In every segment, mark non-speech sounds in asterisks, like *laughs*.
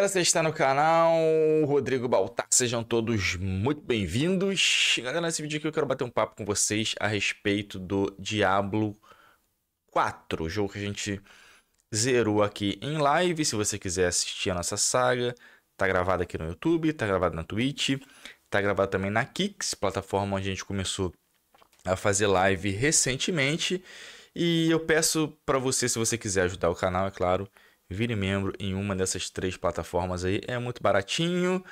galera, você está no canal Rodrigo Baltar, sejam todos muito bem-vindos. Galera, nesse vídeo aqui eu quero bater um papo com vocês a respeito do Diablo 4, jogo que a gente zerou aqui em live. Se você quiser assistir a nossa saga, tá gravado aqui no YouTube, tá gravado na Twitch, tá gravado também na Kix, plataforma onde a gente começou a fazer live recentemente. E eu peço para você, se você quiser ajudar o canal, é claro, Vire membro em uma dessas três plataformas aí. É muito baratinho.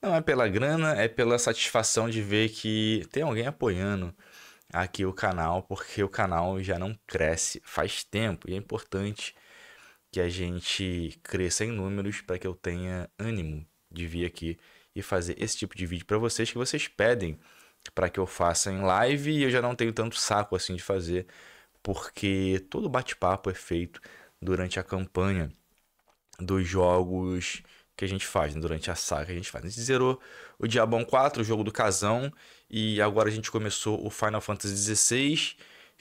Não é pela grana, é pela satisfação de ver que tem alguém apoiando aqui o canal, porque o canal já não cresce faz tempo e é importante que a gente cresça em números para que eu tenha ânimo de vir aqui e fazer esse tipo de vídeo para vocês que vocês pedem para que eu faça em live e eu já não tenho tanto saco assim de fazer, porque todo bate-papo é feito durante a campanha dos jogos que a gente faz, né? durante a saga que a gente faz. A gente zerou o Diabão 4, o jogo do casão, e agora a gente começou o Final Fantasy XVI,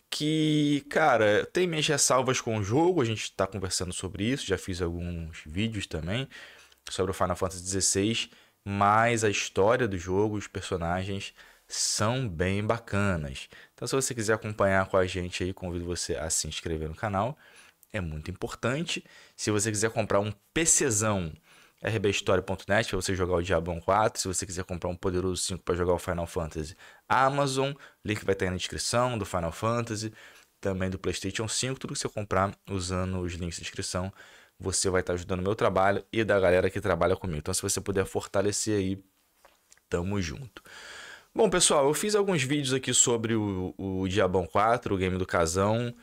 que, cara, tem minhas ressalvas com o jogo, a gente está conversando sobre isso, já fiz alguns vídeos também sobre o Final Fantasy XVI, mas a história do jogo, os personagens são bem bacanas. Então, se você quiser acompanhar com a gente aí, convido você a se inscrever no canal é muito importante. Se você quiser comprar um PCzão, rbhistoria.net para você jogar o Diablo 4. Se você quiser comprar um Poderoso 5 para jogar o Final Fantasy, Amazon. Link vai estar aí na descrição do Final Fantasy, também do PlayStation 5. Tudo que você comprar usando os links da descrição, você vai estar ajudando o meu trabalho e da galera que trabalha comigo. Então, se você puder fortalecer aí, tamo junto. Bom, pessoal, eu fiz alguns vídeos aqui sobre o, o Diabão 4, o game do casão.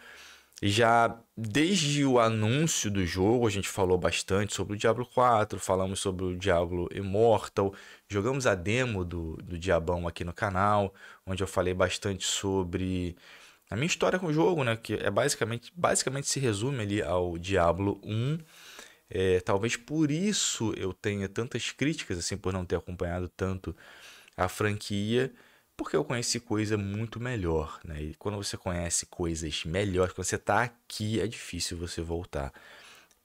Já desde o anúncio do jogo, a gente falou bastante sobre o Diablo 4, falamos sobre o Diablo Immortal, jogamos a demo do, do Diabão aqui no canal, onde eu falei bastante sobre a minha história com o jogo, né? Que é basicamente, basicamente se resume ali ao Diablo 1. É, talvez por isso eu tenha tantas críticas, assim, por não ter acompanhado tanto a franquia porque eu conheci coisa muito melhor, né? E quando você conhece coisas melhores, quando você está aqui, é difícil você voltar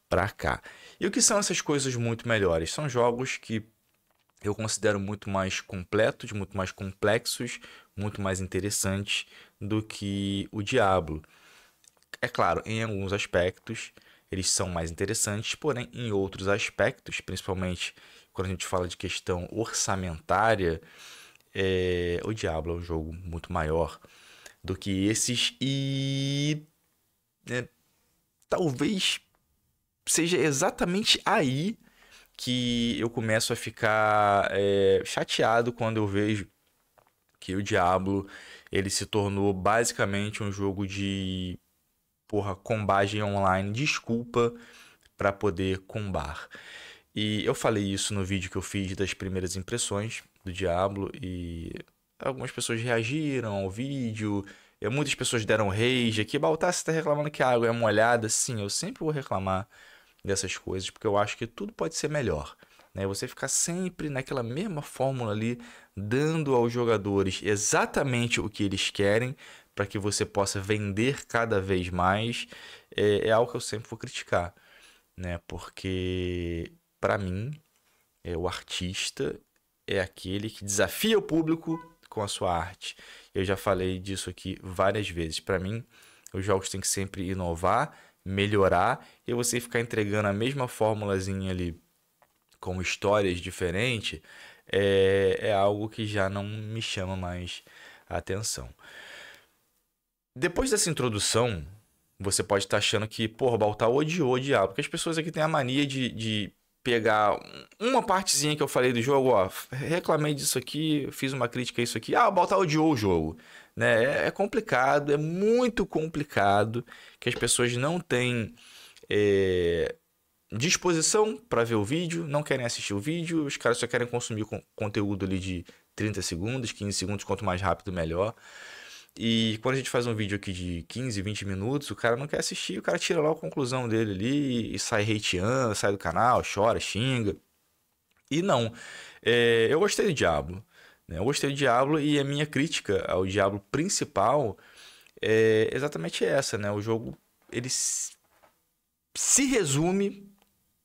para cá. E o que são essas coisas muito melhores? São jogos que eu considero muito mais completos, muito mais complexos, muito mais interessantes do que o Diablo. É claro, em alguns aspectos eles são mais interessantes, porém em outros aspectos, principalmente quando a gente fala de questão orçamentária, é, o Diablo é um jogo muito maior do que esses e é, talvez seja exatamente aí que eu começo a ficar é, chateado quando eu vejo que o Diablo ele se tornou basicamente um jogo de porra combagem online desculpa para poder combar e eu falei isso no vídeo que eu fiz das primeiras impressões do Diablo e algumas pessoas reagiram ao vídeo. E muitas pessoas deram rage aqui. Baltar, você tá reclamando que a água é molhada? Sim, eu sempre vou reclamar dessas coisas, porque eu acho que tudo pode ser melhor. Né? Você ficar sempre naquela mesma fórmula ali, dando aos jogadores exatamente o que eles querem, para que você possa vender cada vez mais, é, é algo que eu sempre vou criticar. Né? Porque, para mim, é, o artista é aquele que desafia o público com a sua arte. Eu já falei disso aqui várias vezes. Para mim, os jogos têm que sempre inovar, melhorar, e você ficar entregando a mesma fórmulazinha ali com histórias diferentes é, é algo que já não me chama mais atenção. Depois dessa introdução, você pode estar tá achando que, porra, Baltar odiou o diabo. Porque as pessoas aqui têm a mania de, de pegar uma partezinha que eu falei do jogo, ó, reclamei disso aqui, fiz uma crítica a isso aqui, ah, o Baltar odiou o jogo. Né? É, é complicado, é muito complicado que as pessoas não têm é, disposição para ver o vídeo, não querem assistir o vídeo, os caras só querem consumir conteúdo ali de 30 segundos, 15 segundos, quanto mais rápido melhor. E quando a gente faz um vídeo aqui de 15, 20 minutos, o cara não quer assistir, o cara tira lá a conclusão dele ali e sai hateando, sai do canal, chora, xinga. E não, é, eu gostei do Diablo. Né? Eu gostei do Diablo e a minha crítica ao Diablo principal é exatamente essa, né? O jogo, ele se resume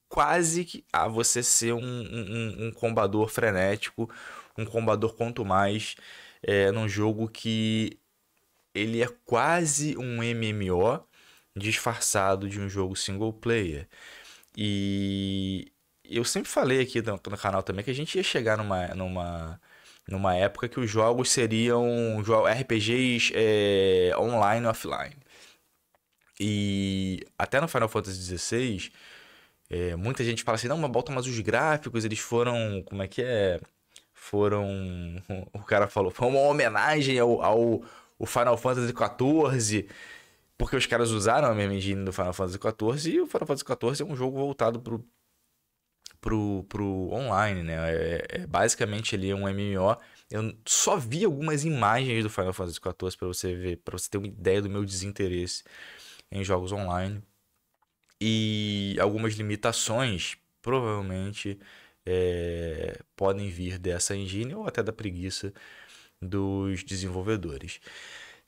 quase que a você ser um, um, um combador frenético, um combador quanto mais é, num jogo que ele é quase um MMO disfarçado de um jogo single player. E eu sempre falei aqui no, no canal também que a gente ia chegar numa, numa, numa época que os jogos seriam RPGs é, online e offline. E até no Final Fantasy XVI, é, muita gente fala assim, não, mas bota mais os gráficos, eles foram, como é que é? Foram, *laughs* o cara falou, foi uma homenagem ao, ao o Final Fantasy XIV, porque os caras usaram a mesma engine do Final Fantasy XIV, e o Final Fantasy XIV é um jogo voltado pro, pro, pro online, né? É, é basicamente ele é um MMO. Eu só vi algumas imagens do Final Fantasy XIV para você ver, para você ter uma ideia do meu desinteresse em jogos online e algumas limitações provavelmente é, podem vir dessa engine ou até da preguiça dos desenvolvedores.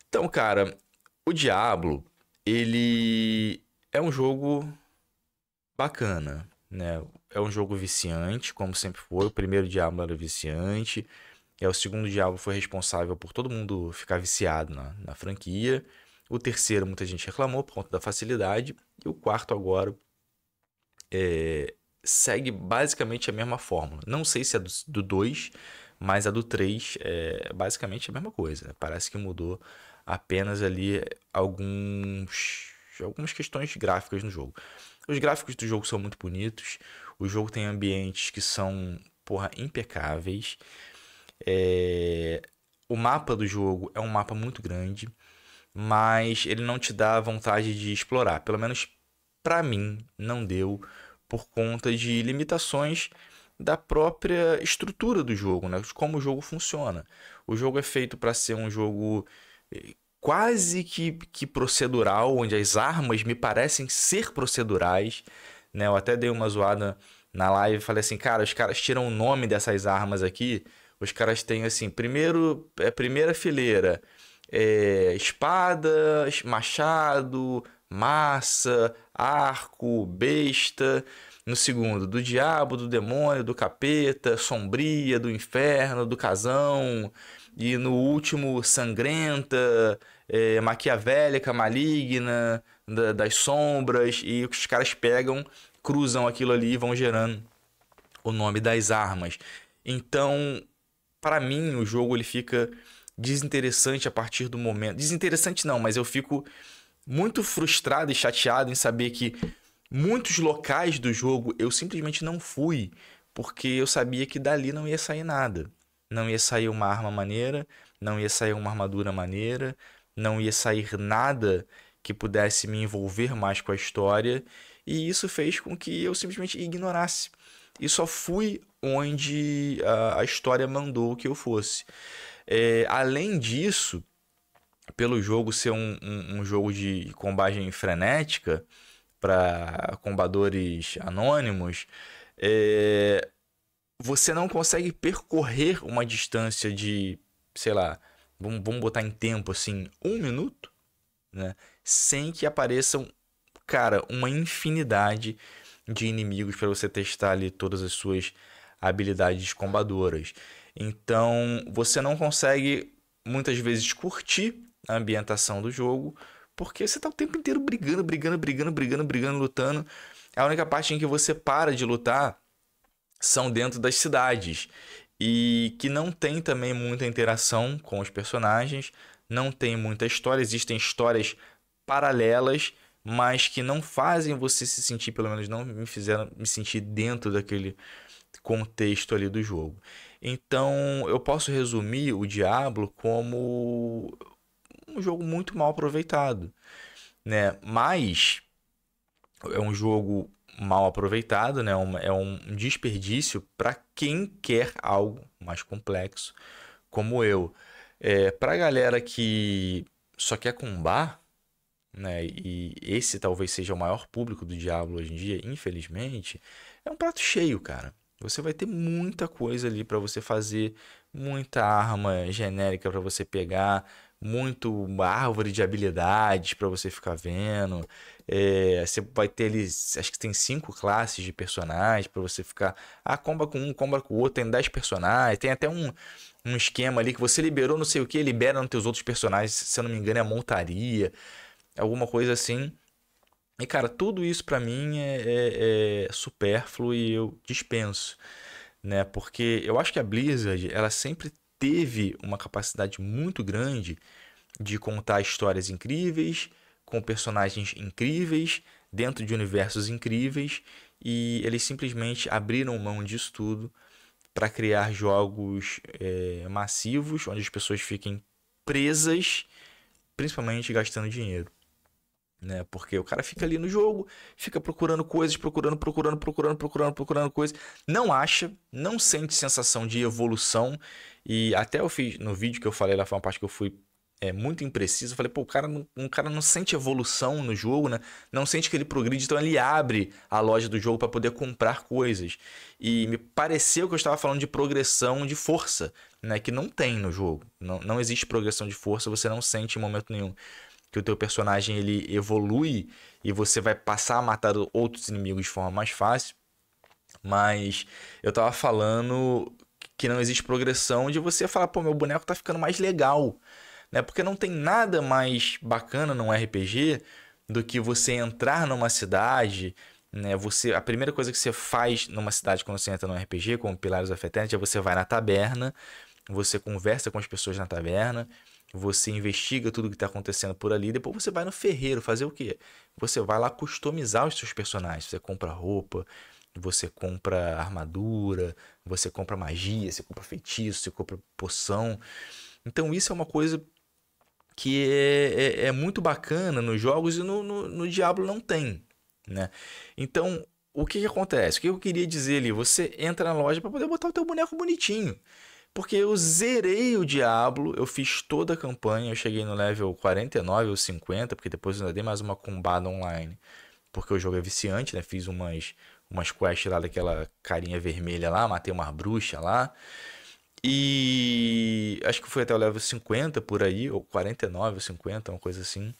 Então, cara, o Diablo, ele é um jogo bacana, né? É um jogo viciante, como sempre foi. O primeiro Diablo era viciante. é o segundo Diablo foi responsável por todo mundo ficar viciado na, na franquia. O terceiro, muita gente reclamou por conta da facilidade. E o quarto, agora, é, segue basicamente a mesma fórmula. Não sei se é do 2, mas a do 3 é basicamente é a mesma coisa. Né? Parece que mudou apenas ali alguns, algumas questões gráficas no jogo. Os gráficos do jogo são muito bonitos. O jogo tem ambientes que são, porra, impecáveis. É... O mapa do jogo é um mapa muito grande, mas ele não te dá vontade de explorar. Pelo menos para mim, não deu, por conta de limitações da própria estrutura do jogo, né? De como o jogo funciona. O jogo é feito para ser um jogo eh, quase que, que procedural, onde as armas me parecem ser procedurais, né? Eu até dei uma zoada na live, e falei assim, cara, os caras tiram o nome dessas armas aqui, os caras têm assim, primeiro, é primeira fileira, é, espada, machado, massa, arco, besta. No segundo, do diabo, do demônio, do capeta, sombria, do inferno, do casão. E no último, sangrenta, é, maquiavélica, maligna, da, das sombras. E os caras pegam, cruzam aquilo ali e vão gerando o nome das armas. Então, para mim, o jogo ele fica desinteressante a partir do momento. Desinteressante não, mas eu fico muito frustrado e chateado em saber que Muitos locais do jogo eu simplesmente não fui, porque eu sabia que dali não ia sair nada. Não ia sair uma arma maneira, não ia sair uma armadura maneira, não ia sair nada que pudesse me envolver mais com a história, e isso fez com que eu simplesmente ignorasse. E só fui onde a, ah, a história mandou que eu fosse. É, além disso, pelo jogo ser um, um, um jogo de combagem frenética, para combadores anônimos, é, você não consegue percorrer uma distância de, sei lá, vamos, vamos botar em tempo assim, um minuto, né? Sem que apareçam, cara, uma infinidade de inimigos para você testar ali todas as suas habilidades combadoras. Então, você não consegue muitas vezes curtir a ambientação do jogo porque você tá o tempo inteiro brigando, brigando, brigando, brigando, brigando, lutando. A única parte em que você para de lutar são dentro das cidades. E que não tem também muita interação com os personagens, não tem muita história, existem histórias paralelas, mas que não fazem você se sentir, pelo menos não me fizeram me sentir dentro daquele contexto ali do jogo. Então, eu posso resumir o Diablo como um jogo muito mal aproveitado, né? Mas é um jogo mal aproveitado, né? é um é desperdício para quem quer algo mais complexo, como eu. É, para a galera que só quer combar, né? E esse talvez seja o maior público do Diablo hoje em dia, infelizmente, é um prato cheio, cara. Você vai ter muita coisa ali para você fazer, muita arma genérica para você pegar, muito árvore de habilidades para você ficar vendo. É, você vai ter ali, acho que tem cinco classes de personagens para você ficar. Ah, comba com um, comba com o outro, tem dez personagens. Tem até um, um esquema ali que você liberou não sei o que, libera nos teus outros personagens. Se eu não me engano, é a montaria, alguma coisa assim. E cara, tudo isso para mim é, é, é supérfluo e eu dispenso né? Porque eu acho que a Blizzard, ela sempre teve uma capacidade muito grande de contar histórias incríveis, com personagens incríveis, dentro de universos incríveis, e eles simplesmente abriram mão disso tudo para criar jogos é, massivos onde as pessoas fiquem presas, principalmente gastando dinheiro né? Porque o cara fica ali no jogo, fica procurando coisas, procurando, procurando, procurando, procurando, procurando coisas, não acha, não sente sensação de evolução. E até eu fiz no vídeo que eu falei lá foi uma parte que eu fui é, muito impreciso, eu falei, pô, o cara, não, um cara não sente evolução no jogo, né? Não sente que ele progride, então ele abre a loja do jogo para poder comprar coisas. E me pareceu que eu estava falando de progressão de força, né? Que não tem no jogo. Não, não existe progressão de força, você não sente em momento nenhum que o teu personagem ele evolui e você vai passar a matar outros inimigos de forma mais fácil. Mas eu tava falando que não existe progressão de você falar, pô, meu boneco tá ficando mais legal, né? Porque não tem nada mais bacana num RPG do que você entrar numa cidade, né? Você, a primeira coisa que você faz numa cidade quando você entra num RPG, como Pilares of Eternity, é você vai na taberna, você conversa com as pessoas na taberna, você investiga tudo que está acontecendo por ali, depois você vai no ferreiro fazer o quê? Você vai lá customizar os seus personagens, você compra roupa, você compra armadura, você compra magia, você compra feitiço, você compra poção. Então isso é uma coisa que é, é, é muito bacana nos jogos e no, no, no Diablo não tem, né? Então o que, que acontece? O que eu queria dizer ali? Você entra na loja para poder botar o teu boneco bonitinho. Porque eu zerei o Diablo, eu fiz toda a campanha, eu cheguei no level 49 ou 50, porque depois eu ainda dei mais uma combada online, porque o jogo é viciante, né? Fiz umas, umas quests lá daquela carinha vermelha lá, matei uma bruxa lá. E acho que foi até o level 50 por aí, ou 49 ou 50, uma coisa assim.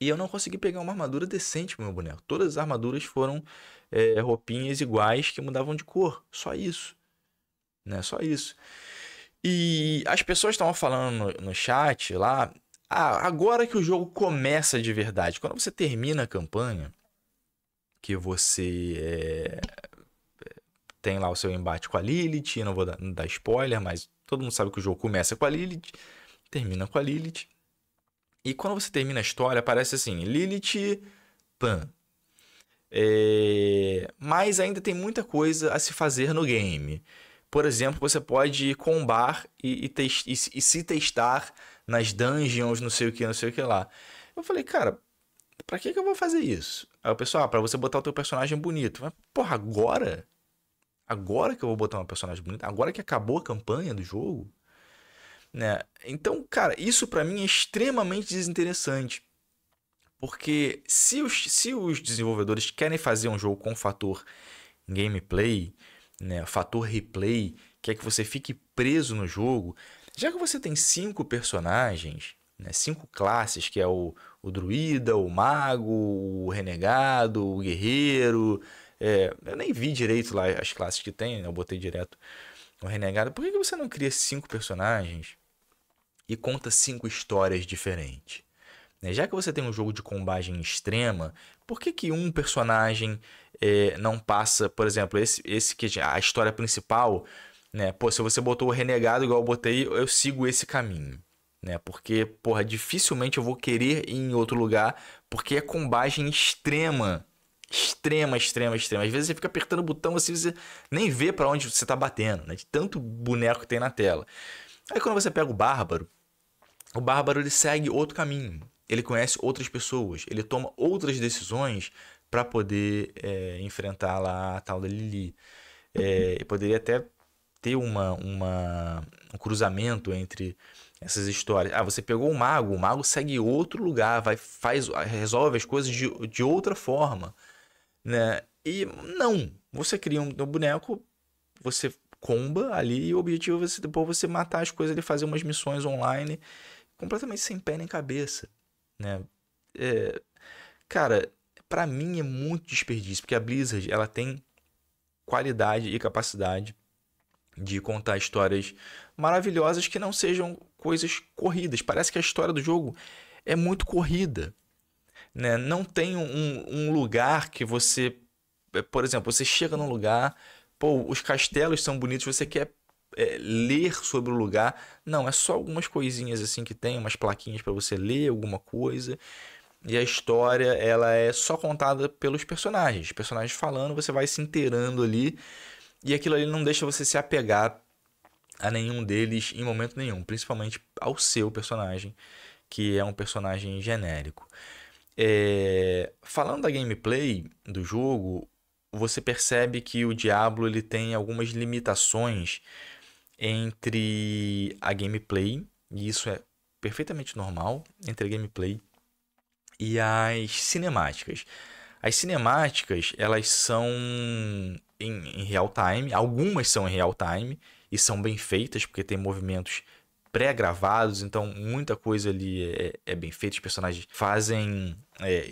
E eu não consegui pegar uma armadura decente pro meu boneco. Todas as armaduras foram é, roupinhas iguais que mudavam de cor, só isso né? Só isso. E as pessoas estavam falando no, no chat lá, ah, agora que o jogo começa de verdade, quando você termina a campanha, que você é, tem lá o seu embate com a Lilith, não vou dar, não dar spoiler, mas todo mundo sabe que o jogo começa com a Lilith, termina com a Lilith. E quando você termina a história, aparece assim: Lilith Pan. É... Mas ainda tem muita coisa a se fazer no game. Por exemplo, você pode combar e, e, e, e se testar nas dungeons, não sei o que, não sei o que lá. Eu falei, cara, pra que, que eu vou fazer isso? Aí o pessoal, ah, pra você botar o teu personagem bonito. Mas, porra, agora? Agora que eu vou botar um personagem bonito? Agora que acabou a campanha do jogo? Né? Então, cara, isso para mim é extremamente desinteressante. Porque se os, se os desenvolvedores querem fazer um jogo com fator gameplay, né, fator replay, que é que você fique preso no jogo. Já que você tem cinco personagens, né, cinco classes, que é o, o druida, o mago, o renegado, o guerreiro. É, eu nem vi direito lá as classes que tem, né, eu botei direto o renegado. Por que, que você não cria cinco personagens e conta cinco histórias diferentes? Né? Já que você tem um jogo de combagem extrema, por que, que um personagem eh, não passa, por exemplo, esse, esse que a história principal, né? Pô, se você botou o renegado igual eu botei, eu sigo esse caminho. Né? Porque, porra, dificilmente eu vou querer ir em outro lugar, porque é combagem extrema. Extrema, extrema, extrema. Às vezes você fica apertando o botão, assim, você nem vê para onde você tá batendo, né? De tanto boneco que tem na tela. Aí quando você pega o Bárbaro, o Bárbaro ele segue outro caminho ele conhece outras pessoas, ele toma outras decisões para poder é, enfrentar lá a tal da Lili. É, poderia até ter uma, uma, um cruzamento entre essas histórias. Ah, você pegou o mago, o mago segue outro lugar, vai faz resolve as coisas de, de outra forma, né? E não, você cria um, um boneco, você comba ali e o objetivo é você, depois você matar as coisas, ele fazer umas missões online completamente sem pé nem cabeça né? É, cara, para mim é muito desperdício, porque a Blizzard, ela tem qualidade e capacidade de contar histórias maravilhosas que não sejam coisas corridas. Parece que a história do jogo é muito corrida. Né? Não tem um, um, lugar que você. É, por exemplo, você chega num lugar, pô, os castelos são bonitos, você quer é, ler sobre o lugar. Não, é só algumas coisinhas assim que tem, umas plaquinhas para você ler alguma coisa. E a história, ela é só contada pelos personagens. Os personagens falando, você vai se inteirando ali. E aquilo ali não deixa você se apegar a nenhum deles em momento nenhum, principalmente ao seu personagem, que é um personagem genérico. É... Falando da gameplay do jogo, você percebe que o Diablo ele tem algumas limitações entre a gameplay, e isso é perfeitamente normal, entre a gameplay e as cinemáticas. As cinemáticas, elas são em, em real time, algumas são em real time e são bem feitas, porque tem movimentos pré-gravados, então muita coisa ali é, é, bem feita. Os personagens fazem é,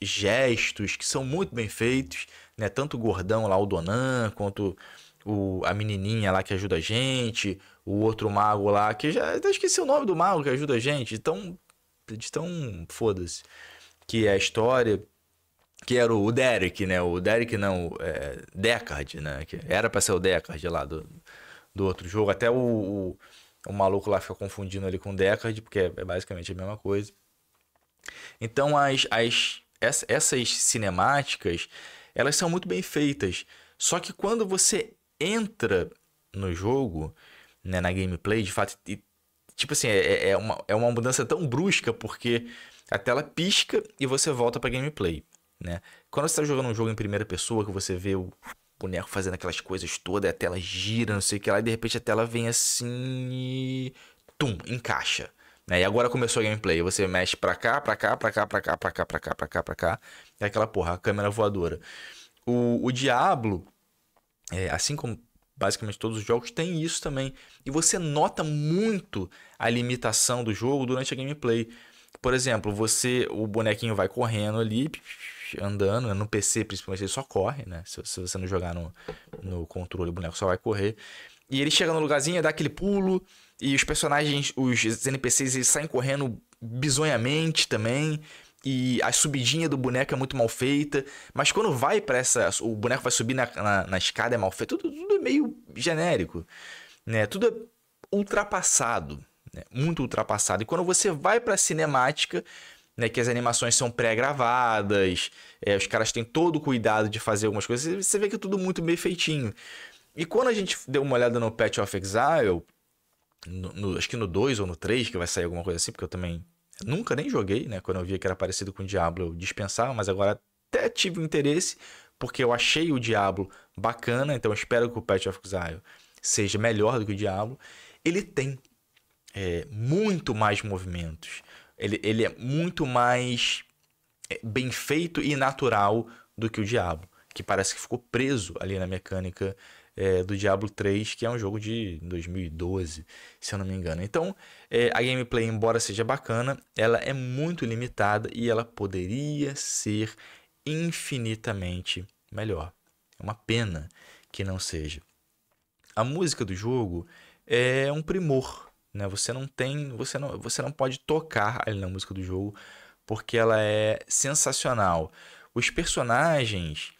gestos que são muito bem feitos, né? Tanto o gordão lá, o Donan, quanto o, a menininha lá que ajuda a gente, o outro mago lá, que já até esqueci o nome do mago que ajuda a gente, então de tão foda-se, que é a história, que era o Derek, né? O Derek não, é, Deckard, né? Que era pra ser o Deckard lá do, do outro jogo, até o, o, o maluco lá fica confundindo ele com o Deckard, porque é, é basicamente a mesma coisa. Então as, as essas cinemáticas, elas são muito bem feitas, só que quando você entra no jogo, né, na gameplay, de fato, e, tipo assim, é, é, uma, é uma mudança tão brusca porque a tela pisca e você volta pra gameplay, né? Quando você tá jogando um jogo em primeira pessoa, que você vê o boneco fazendo aquelas coisas todas, a tela gira, não sei o que lá, e de repente a tela vem assim e... Tum, encaixa. Né? E agora começou a gameplay. Você mexe pra cá, pra cá, pra cá, pra cá, pra cá, pra cá, pra cá, pra cá. É aquela porra, a câmera voadora. O, o Diablo é, assim como basicamente todos os jogos, tem isso também. E você nota muito a limitação do jogo durante a gameplay. Por exemplo, você, o bonequinho vai correndo ali, andando, né? no PC principalmente ele só corre, né? Se, se você não jogar no, no controle, o boneco só vai correr. E ele chega no lugarzinho, dá aquele pulo, e os personagens, os NPCs, eles saem correndo bizonhamente também e a subidinha do boneco é muito mal feita. Mas quando vai para essa. O boneco vai subir na, na, na escada é mal feito. Tudo, tudo, é meio genérico. Né? Tudo é ultrapassado. Né? Muito ultrapassado. E quando você vai pra cinemática. Né, que as animações são pré-gravadas, é, os caras têm todo o cuidado de fazer algumas coisas, você, você vê que é tudo muito bem feitinho. E quando a gente deu uma olhada no Patch of Exile, no, no, acho que no 2 ou no 3, que vai sair alguma coisa assim, porque eu também Nunca nem joguei, né? Quando eu via que era parecido com o Diablo, eu dispensava, mas agora até tive interesse, porque eu achei o Diablo bacana, então espero que o Patch of Exile seja melhor do que o Diablo. Ele tem é, muito mais movimentos, ele, ele é muito mais é, bem feito e natural do que o Diablo, que parece que ficou preso ali na mecânica é, do Diablo 3, que é um jogo de 2012, se eu não me engano. Então, é, a gameplay, embora seja bacana, ela é muito limitada e ela poderia ser infinitamente melhor. É uma pena que não seja. A música do jogo é um primor, né? Você não tem, você não, você não pode tocar ali na música do jogo porque ela é sensacional. Os personagens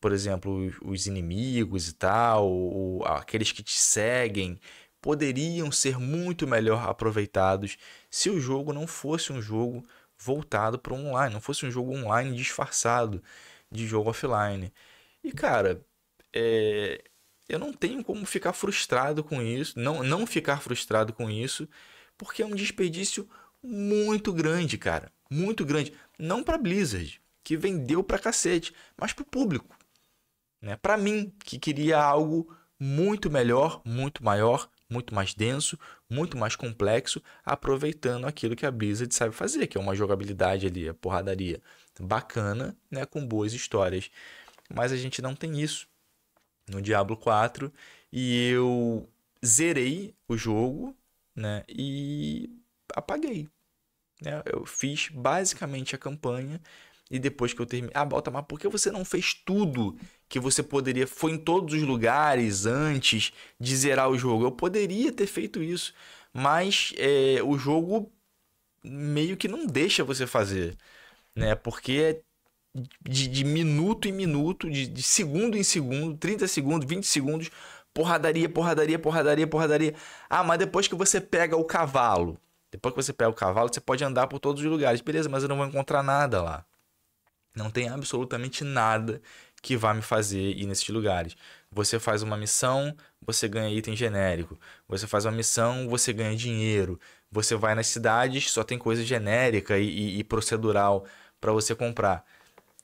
por exemplo, os inimigos e tal, ou aqueles que te seguem, poderiam ser muito melhor aproveitados se o jogo não fosse um jogo voltado para online, não fosse um jogo online disfarçado de jogo offline. E cara, é... eu não tenho como ficar frustrado com isso, não, não ficar frustrado com isso, porque é um desperdício muito grande, cara, muito grande, não para Blizzard, que vendeu pra cacete, mas para o público. Né? Para mim, que queria algo muito melhor, muito maior, muito mais denso, muito mais complexo, aproveitando aquilo que a Blizzard sabe fazer, que é uma jogabilidade ali, a porradaria bacana, né, com boas histórias. Mas a gente não tem isso no Diablo 4 e eu zerei o jogo, né, e apaguei. Né? Eu fiz basicamente a campanha e depois que eu terminei. Ah, Baltamar, mas por que você não fez tudo que você poderia? Foi em todos os lugares antes de zerar o jogo. Eu poderia ter feito isso, mas é, o jogo meio que não deixa você fazer, né? Porque é de, de minuto em minuto, de, de, segundo em segundo, 30 segundos, 20 segundos, porradaria, porradaria, porradaria, porradaria. Ah, mas depois que você pega o cavalo. Depois que você pega o cavalo, você pode andar por todos os lugares. Beleza, mas eu não vou encontrar nada lá. Não tem absolutamente nada que vá me fazer ir nesses lugares. Você faz uma missão, você ganha item genérico. Você faz uma missão, você ganha dinheiro. Você vai nas cidades, só tem coisa genérica e, e, e procedural para você comprar.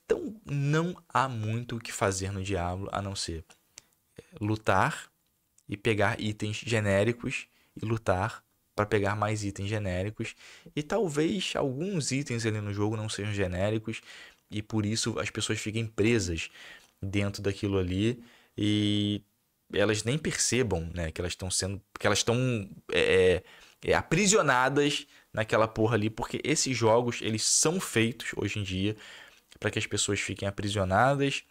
Então não há muito o que fazer no Diablo a não ser eh, lutar e pegar itens genéricos e lutar para pegar mais itens genéricos e talvez alguns itens ali no jogo não sejam genéricos e por isso as pessoas ficam presas dentro daquilo ali e elas nem percebam, né, que elas estão sendo, que elas estão é, é, é, aprisionadas naquela porra ali, porque esses jogos eles são feitos hoje em dia para que as pessoas fiquem aprisionadas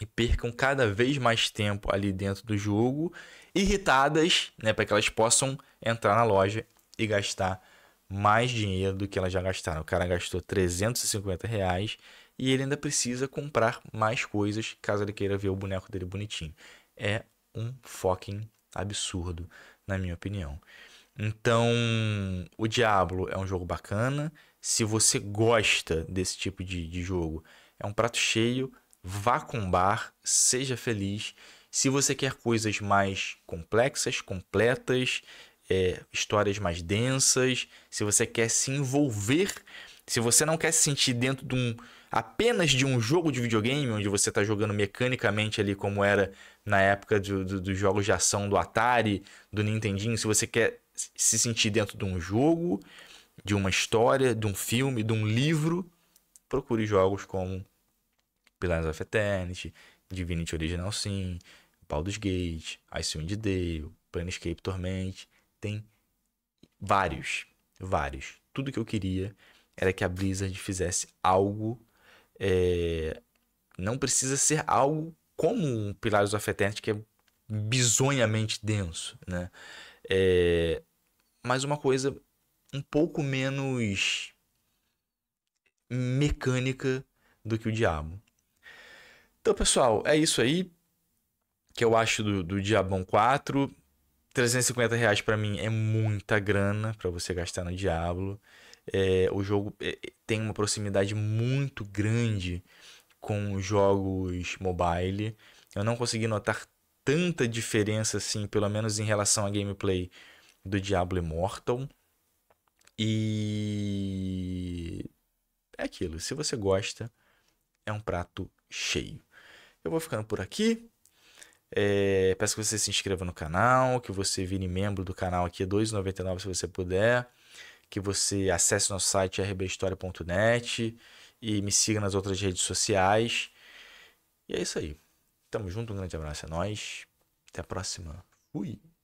e percam cada vez mais tempo ali dentro do jogo, irritadas, né, para que elas possam entrar na loja e gastar mais dinheiro do que elas já gastaram. O cara gastou 350 reais e ele ainda precisa comprar mais coisas caso ele queira ver o boneco dele bonitinho. É um fucking absurdo, na minha opinião. Então, o Diablo é um jogo bacana. Se você gosta desse tipo de, de jogo, é um prato cheio. Vá com bar, seja feliz. Se você quer coisas mais complexas, completas, é, histórias mais densas, se você quer se envolver, se você não quer se sentir dentro de um apenas de um jogo de videogame, onde você está jogando mecanicamente ali como era na época do, do, dos jogos de ação do Atari, do Nintendinho, se você quer se sentir dentro de um jogo, de uma história, de um filme, de um livro, procure jogos como Pillars of Eternity, Divinity Original Sim, Baldur's Gate, Icewind Dale, Planescape Torment tem vários, vários. Tudo que eu queria era que a Blizzard fizesse algo. É... Não precisa ser algo como um Pilares of Eternity, que é bizonhamente denso, né? É... Mas uma coisa um pouco menos mecânica do que o diabo. Então, pessoal, é isso aí que eu acho do, do Diabão 4. 350 reais para mim é muita grana para você gastar no Diablo. É, o jogo é, tem uma proximidade muito grande com jogos mobile. Eu não consegui notar tanta diferença assim, pelo menos em relação à gameplay do Diablo Immortal. E é aquilo, se você gosta, é um prato cheio. Eu vou ficando por aqui. É, peço que você se inscreva no canal, que você vire membro do canal aqui, R$ é 2,99 se você puder. Que você acesse nosso site rbhistoria.net e me siga nas outras redes sociais. E é isso aí. Tamo junto, um grande abraço a é nós. Até a próxima. Fui!